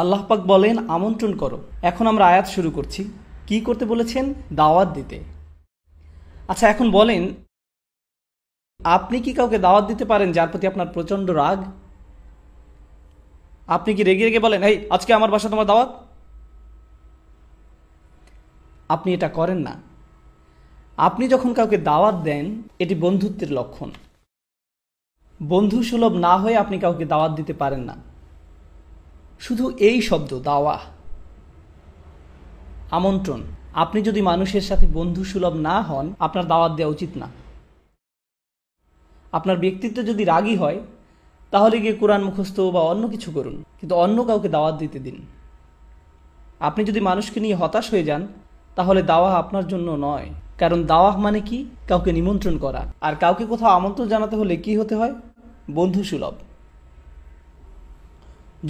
আল্লাহ পাক বলেন আমন্ত্রণ করো এখন আমরা আয়াত শুরু করছি কি করতে বলেছেন দাওয়াত দিতে আচ্ছা এখন বলেন আপনি কি কাউকে দাওয়াত দিতে পারেন যার প্রতি আপনার প্রচণ্ড রাগ আপনি কি রেগে রেগে বলেন এই আজকে আমার বাসা তোমার দাওয়াত আপনি এটা করেন না আপনি যখন কাউকে দাওয়াত দেন এটি বন্ধুত্বের লক্ষণ বন্ধু সুলভ না হয়ে আপনি কাউকে দাওয়াত দিতে পারেন না শুধু এই শব্দ দাওয়া আমন্ত্রণ আপনি যদি মানুষের সাথে বন্ধু সুলভ না হন আপনার দাওয়াত দেওয়া উচিত না আপনার ব্যক্তিত্ব যদি রাগী হয় তাহলে গিয়ে কোরআন মুখস্থ বা অন্য কিছু করুন কিন্তু অন্য কাউকে দাওয়াত দিতে দিন আপনি যদি মানুষকে নিয়ে হতাশ হয়ে যান তাহলে দাওয়া আপনার জন্য নয় কারণ দাওয়া মানে কি কাউকে নিমন্ত্রণ করা আর কাউকে কোথাও আমন্ত্রণ জানাতে হলে কি হতে হয় বন্ধু সুলভ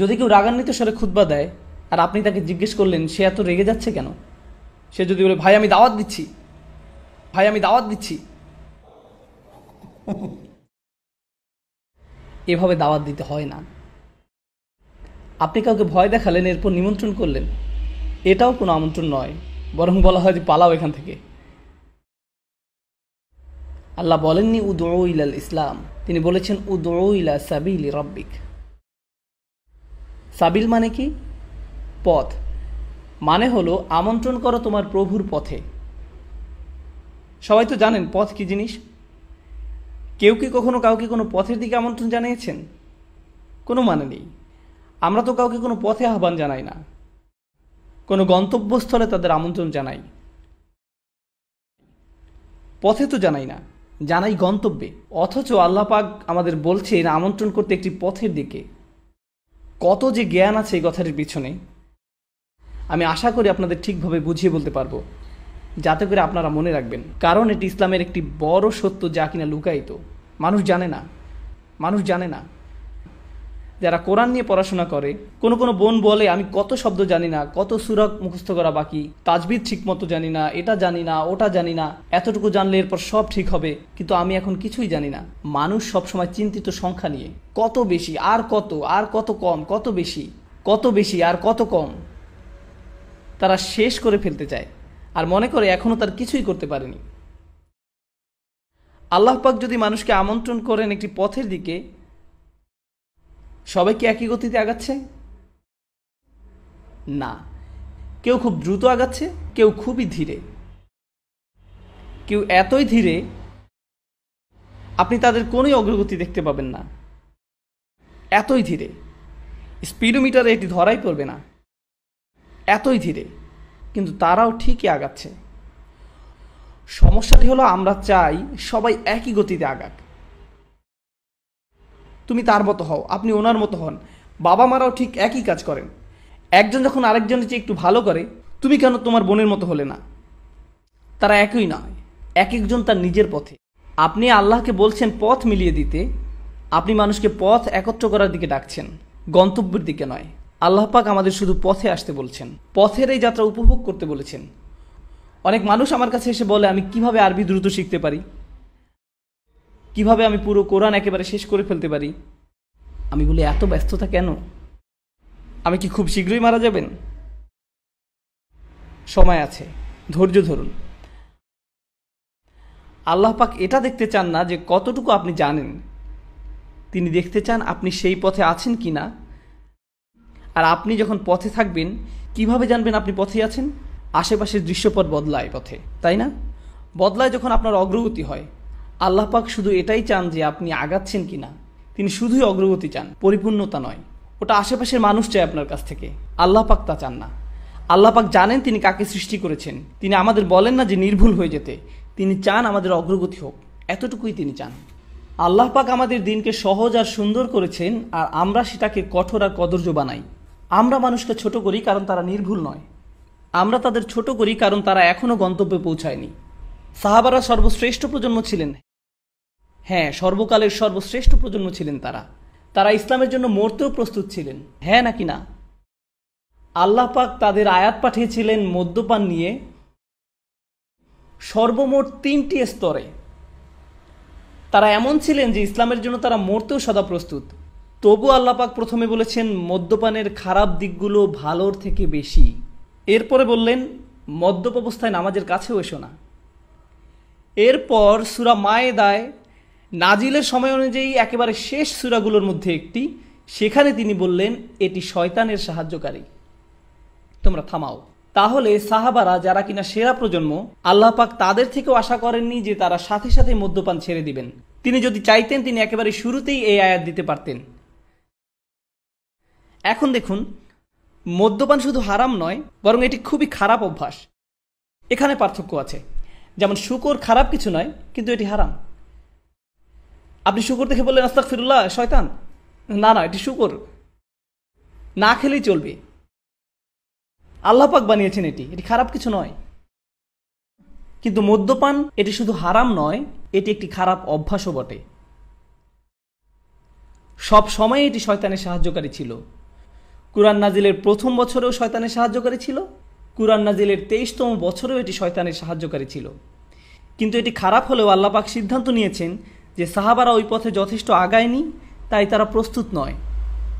যদি কেউ রাগান্বিত স্বরে খুদবা দেয় আর আপনি তাকে জিজ্ঞেস করলেন সে এত রেগে যাচ্ছে কেন সে যদি বলে ভাই আমি দাওয়াত দিচ্ছি ভাই আমি দাওয়াত দিচ্ছি এভাবে দাওয়াত দিতে হয় না আপনি কাউকে ভয় দেখালেন এরপর নিমন্ত্রণ করলেন এটাও কোনো আমন্ত্রণ নয় বরং বলা হয় যে পালাও এখান থেকে আল্লাহ বলেননি উদ ইলাল ইসলাম তিনি বলেছেন উদ ইলা সাবিল রব্বিক সাবিল মানে কি পথ মানে হলো আমন্ত্রণ করো তোমার প্রভুর পথে সবাই তো জানেন পথ কি জিনিস কেউ কি কখনো কাউকে কোনো পথের দিকে আমন্ত্রণ জানিয়েছেন কোনো মানে নেই আমরা তো কাউকে কোনো পথে আহ্বান জানাই না কোনো গন্তব্যস্থলে তাদের আমন্ত্রণ জানাই পথে তো জানাই না জানাই গন্তব্যে অথচ আল্লাপাক আমাদের বলছেন আমন্ত্রণ করতে একটি পথের দিকে কত যে জ্ঞান আছে এই কথাটির পিছনে আমি আশা করি আপনাদের ঠিকভাবে বুঝিয়ে বলতে পারবো যাতে করে আপনারা মনে রাখবেন কারণ এটি ইসলামের একটি বড় সত্য যা কিনা লুকায়িত মানুষ জানে না মানুষ জানে না যারা কোরআন নিয়ে পড়াশোনা করে কোনো কোনো বোন বলে আমি কত শব্দ জানি না কত সুরক মুখস্থ করা বাকি তাজবিদ ঠিক মতো জানি না এটা জানি না ওটা জানি না এতটুকু জানলে এরপর সব ঠিক হবে কিন্তু আমি এখন কিছুই জানি না মানুষ সবসময় চিন্তিত সংখ্যা নিয়ে কত বেশি আর কত আর কত কম কত বেশি কত বেশি আর কত কম তারা শেষ করে ফেলতে চায় আর মনে করে এখনও তার কিছুই করতে পারেনি আল্লাহ পাক যদি মানুষকে আমন্ত্রণ করেন একটি পথের দিকে সবাই কি একই গতিতে আগাচ্ছে না কেউ খুব দ্রুত আগাচ্ছে কেউ খুবই ধীরে কেউ এতই ধীরে আপনি তাদের কোনোই অগ্রগতি দেখতে পাবেন না এতই ধীরে স্পিডোমিটারে এটি ধরাই পড়বে না এতই ধীরে কিন্তু তারাও ঠিকই আগাচ্ছে সমস্যাটি হলো আমরা চাই সবাই একই গতিতে আগাক তুমি তার মতো হও আপনি ওনার মতো হন বাবা মারাও ঠিক একই কাজ করেন একজন যখন আরেকজনের চেয়ে একটু ভালো করে তুমি কেন তোমার বোনের মতো হলে না তারা একই নয় এক একজন তার নিজের পথে আপনি আল্লাহকে বলছেন পথ মিলিয়ে দিতে আপনি মানুষকে পথ একত্র করার দিকে ডাকছেন গন্তব্যের দিকে নয় আল্লাহ পাক আমাদের শুধু পথে আসতে বলছেন পথের এই যাত্রা উপভোগ করতে বলেছেন অনেক মানুষ আমার কাছে এসে বলে আমি কিভাবে আরবি দ্রুত শিখতে পারি কিভাবে আমি পুরো কোরআন একেবারে শেষ করে ফেলতে পারি আমি বলি এত ব্যস্ততা কেন আমি কি খুব শীঘ্রই মারা যাবেন সময় আছে ধৈর্য ধরুন আল্লাহ পাক এটা দেখতে চান না যে কতটুকু আপনি জানেন তিনি দেখতে চান আপনি সেই পথে আছেন কি না আর আপনি যখন পথে থাকবেন কিভাবে জানবেন আপনি পথে আছেন আশেপাশের দৃশ্যপট বদলায় পথে তাই না বদলায় যখন আপনার অগ্রগতি হয় আল্লাহ পাক শুধু এটাই চান যে আপনি আগাচ্ছেন কি না তিনি শুধুই অগ্রগতি চান পরিপূর্ণতা নয় ওটা আশেপাশের মানুষ চায় আপনার কাছ থেকে আল্লাহ পাক তা চান না আল্লাহ পাক জানেন তিনি কাকে সৃষ্টি করেছেন তিনি আমাদের বলেন না যে নির্ভুল হয়ে যেতে তিনি চান আমাদের অগ্রগতি হোক এতটুকুই তিনি চান আল্লাহ পাক আমাদের দিনকে সহজ আর সুন্দর করেছেন আর আমরা সেটাকে কঠোর আর কদর্য বানাই আমরা মানুষকে ছোট করি কারণ তারা নির্ভুল নয় আমরা তাদের ছোট করি কারণ তারা এখনও গন্তব্যে পৌঁছায়নি সাহাবারা সর্বশ্রেষ্ঠ প্রজন্ম ছিলেন হ্যাঁ সর্বকালের সর্বশ্রেষ্ঠ প্রজন্ম ছিলেন তারা তারা ইসলামের জন্য মরতেও প্রস্তুত ছিলেন হ্যাঁ নাকি না আল্লাহ পাক তাদের আয়াত পাঠিয়েছিলেন মদ্যপান নিয়ে সর্বমোট তিনটি স্তরে তারা এমন ছিলেন যে ইসলামের জন্য তারা মরতেও সদা প্রস্তুত তবু আল্লাপাক প্রথমে বলেছেন মদ্যপানের খারাপ দিকগুলো ভালোর থেকে বেশি এরপরে বললেন মদ্যপ অবস্থায় নামাজের কাছেও এসো না এরপর সুরা মায়েদায় নাজিলের সময় অনুযায়ী একেবারে শেষ সুরাগুলোর মধ্যে একটি সেখানে তিনি বললেন এটি শয়তানের সাহায্যকারী তোমরা থামাও তাহলে সাহাবারা যারা কিনা সেরা প্রজন্ম আল্লাহ পাক তাদের থেকেও আশা করেননি যে তারা সাথে সাথে মদ্যপান ছেড়ে দিবেন তিনি যদি চাইতেন তিনি একেবারে শুরুতেই এই আয়াত দিতে পারতেন এখন দেখুন মদ্যপান শুধু হারাম নয় বরং এটি খুবই খারাপ অভ্যাস এখানে পার্থক্য আছে যেমন শুকর খারাপ কিছু নয় কিন্তু এটি হারাম আপনি শুকুর দেখে বললেন আস্তাক ফিরুল্লাহ শয়তান না না এটি শুকুর না খেলেই চলবে আল্লাপাক বানিয়েছেন এটি এটি খারাপ কিছু নয় কিন্তু মদ্যপান এটি শুধু হারাম নয় এটি একটি খারাপ অভ্যাসও বটে সব সময় এটি শয়তানের সাহায্যকারী ছিল কুরআন নাজিলের প্রথম বছরেও শয়তানের সাহায্যকারী ছিল কুরআন নাজিলের তেইশতম বছরেও এটি শয়তানের সাহায্যকারী ছিল কিন্তু এটি খারাপ হলেও আল্লাপাক সিদ্ধান্ত নিয়েছেন যে সাহাবারা ওই পথে যথেষ্ট আগায়নি তাই তারা প্রস্তুত নয়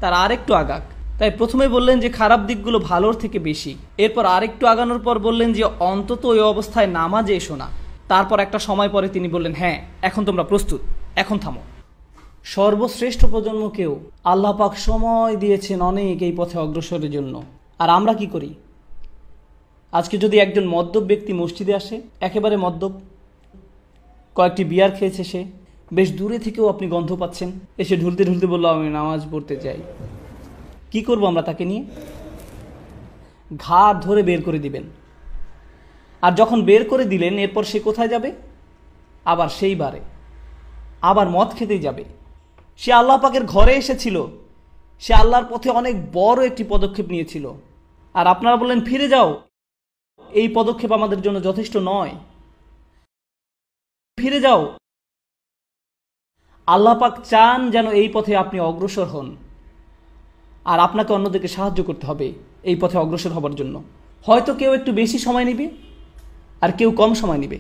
তারা আরেকটু আগাক তাই প্রথমে বললেন যে খারাপ দিকগুলো ভালোর থেকে বেশি এরপর আরেকটু আগানোর পর বললেন যে অন্তত ওই অবস্থায় নামাজে এসো না তারপর একটা সময় পরে তিনি বললেন হ্যাঁ এখন তোমরা প্রস্তুত এখন থামো সর্বশ্রেষ্ঠ প্রজন্মকেও আল্লাপাক সময় দিয়েছেন অনেক এই পথে অগ্রসরের জন্য আর আমরা কি করি আজকে যদি একজন মদ্যপ ব্যক্তি মসজিদে আসে একেবারে মদ্যপ কয়েকটি বিয়ার খেয়েছে সে বেশ দূরে থেকেও আপনি গন্ধ পাচ্ছেন এসে ঢুলতে ঢুলতে বললো আমি নামাজ পড়তে চাই কি করব আমরা তাকে নিয়ে ঘা ধরে বের করে দিবেন আর যখন বের করে দিলেন এরপর সে কোথায় যাবে আবার সেই বারে আবার মদ খেতেই যাবে সে আল্লাহ পাকের ঘরে এসেছিল সে আল্লাহর পথে অনেক বড় একটি পদক্ষেপ নিয়েছিল আর আপনারা বললেন ফিরে যাও এই পদক্ষেপ আমাদের জন্য যথেষ্ট নয় ফিরে যাও আল্লাপাক চান যেন এই পথে আপনি অগ্রসর হন আর আপনাকে অন্যদেরকে সাহায্য করতে হবে এই পথে অগ্রসর হবার জন্য হয়তো কেউ একটু বেশি সময় নেবে আর কেউ কম সময় নেবে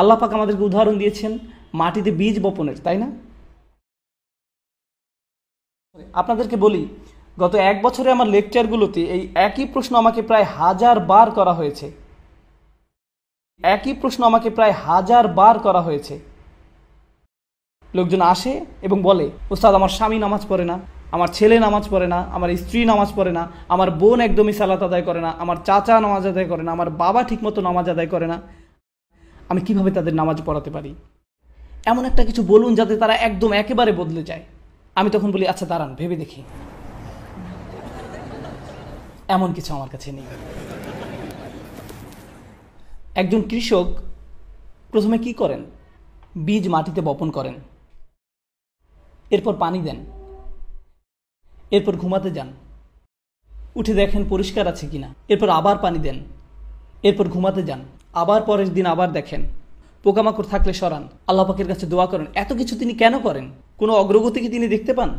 আল্লাপাক আমাদেরকে উদাহরণ দিয়েছেন মাটিতে বীজ বপনের তাই না আপনাদেরকে বলি গত এক বছরে আমার লেকচারগুলোতে এই একই প্রশ্ন আমাকে প্রায় হাজার বার করা হয়েছে একই প্রশ্ন আমাকে প্রায় হাজার বার করা হয়েছে লোকজন আসে এবং বলে ওস্তাদ আমার স্বামী নামাজ পড়ে না আমার ছেলে নামাজ পড়ে না আমার স্ত্রী নামাজ পড়ে না আমার বোন একদমই সালাত আদায় করে না আমার চাচা নামাজ আদায় করে না আমার বাবা ঠিকমতো নামাজ আদায় করে না আমি কিভাবে তাদের নামাজ পড়াতে পারি এমন একটা কিছু বলুন যাতে তারা একদম একেবারে বদলে যায় আমি তখন বলি আচ্ছা দাঁড়ান ভেবে দেখি এমন কিছু আমার কাছে নেই একজন কৃষক প্রথমে কি করেন বীজ মাটিতে বপন করেন এরপর পানি দেন এরপর ঘুমাতে যান উঠে দেখেন পরিষ্কার আছে কিনা এরপর আবার পানি দেন এরপর ঘুমাতে যান আবার পরের দিন আবার দেখেন পোকামাকড় থাকলে সরান আল্লাপাকের কাছে দোয়া করেন এত কিছু তিনি কেন করেন কোনো অগ্রগতি কি তিনি দেখতে পান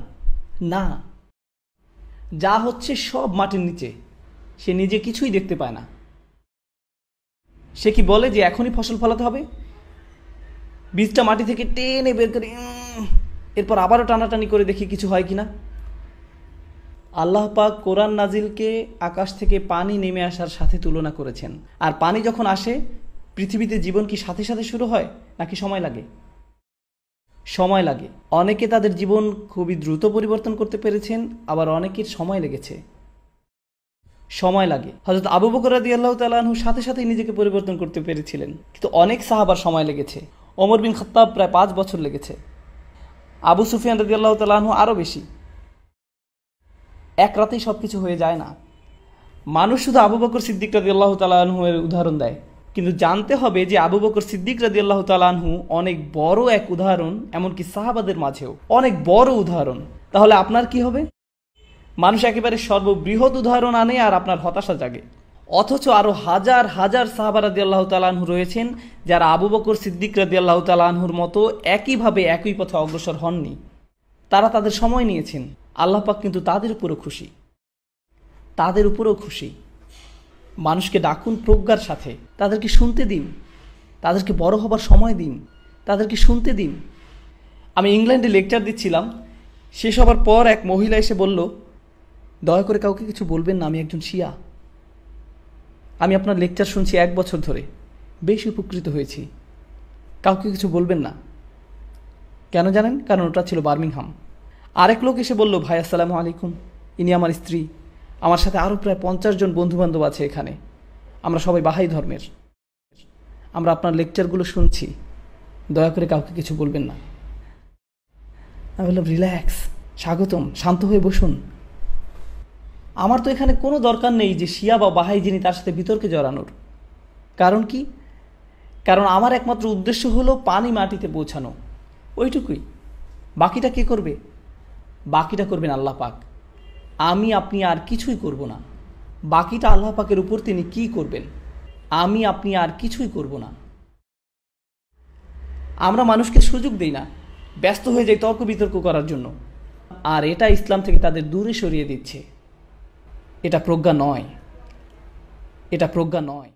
না যা হচ্ছে সব মাটির নিচে সে নিজে কিছুই দেখতে পায় না সে কি বলে যে এখনই ফসল ফলাতে হবে বীজটা মাটি থেকে টেনে বের করে এরপর আবারও টানাটানি করে দেখি কিছু হয় কি না আল্লাহ পাক কোরআন নাজিলকে আকাশ থেকে পানি নেমে আসার সাথে তুলনা করেছেন আর পানি যখন আসে পৃথিবীতে জীবন কি সাথে সাথে শুরু হয় নাকি সময় লাগে সময় লাগে অনেকে তাদের জীবন খুবই দ্রুত পরিবর্তন করতে পেরেছেন আবার অনেকের সময় লেগেছে সময় লাগে হজরত আবু বকর রাজি আল্লাহ তালু সাথে সাথেই নিজেকে পরিবর্তন করতে পেরেছিলেন কিন্তু অনেক সাহাবার সময় লেগেছে অমর বিন খত্তাব প্রায় পাঁচ বছর লেগেছে আবু সুফিয়ান রদি আল্লাহ তালাহু আরও বেশি এক রাতেই সব কিছু হয়ে যায় না মানুষ শুধু আবু বকর সিদ্দিক রদি আল্লাহ তালাহু এর উদাহরণ দেয় কিন্তু জানতে হবে যে আবু বকর সিদ্দিক রদি আল্লাহ তালাহু অনেক বড় এক উদাহরণ এমনকি সাহাবাদের মাঝেও অনেক বড় উদাহরণ তাহলে আপনার কি হবে মানুষ একেবারে সর্ববৃহৎ উদাহরণ আনে আর আপনার হতাশা জাগে অথচ আরও হাজার হাজার সাহাবা আল্লাহ তালাহু রয়েছেন যারা আবু বকর সিদ্দিক রাদি আল্লাহ তালাহুর মতো একইভাবে একই পথে অগ্রসর হননি তারা তাদের সময় নিয়েছেন আল্লাহ পাক কিন্তু তাদের উপরও খুশি তাদের উপরেও খুশি মানুষকে ডাকুন প্রজ্ঞার সাথে তাদেরকে শুনতে দিন তাদেরকে বড় হবার সময় দিন তাদেরকে শুনতে দিন আমি ইংল্যান্ডে লেকচার দিচ্ছিলাম শেষ হবার পর এক মহিলা এসে বলল দয়া করে কাউকে কিছু বলবেন না আমি একজন শিয়া আমি আপনার লেকচার শুনছি এক বছর ধরে বেশ উপকৃত হয়েছি কাউকে কিছু বলবেন না কেন জানেন কারণ ওটা ছিল বার্মিংহাম আরেক লোক এসে বলল ভাই আসসালামু আলাইকুম ইনি আমার স্ত্রী আমার সাথে আরও প্রায় পঞ্চাশ জন বন্ধুবান্ধব আছে এখানে আমরা সবাই বাহাই ধর্মের আমরা আপনার লেকচারগুলো শুনছি দয়া করে কাউকে কিছু বলবেন না আমি বললাম রিল্যাক্স স্বাগতম শান্ত হয়ে বসুন আমার তো এখানে কোনো দরকার নেই যে শিয়া বা বাহাই যিনি তার সাথে বিতর্কে জড়ানোর কারণ কি কারণ আমার একমাত্র উদ্দেশ্য হলো পানি মাটিতে পৌঁছানো ওইটুকুই বাকিটা কে করবে বাকিটা করবেন আল্লাহ পাক আমি আপনি আর কিছুই করব না বাকিটা আল্লাহ পাকের উপর তিনি কি করবেন আমি আপনি আর কিছুই করব না আমরা মানুষকে সুযোগ দিই না ব্যস্ত হয়ে যাই তর্ক বিতর্ক করার জন্য আর এটা ইসলাম থেকে তাদের দূরে সরিয়ে দিচ্ছে এটা প্রজ্ঞা নয় এটা প্রজ্ঞা নয়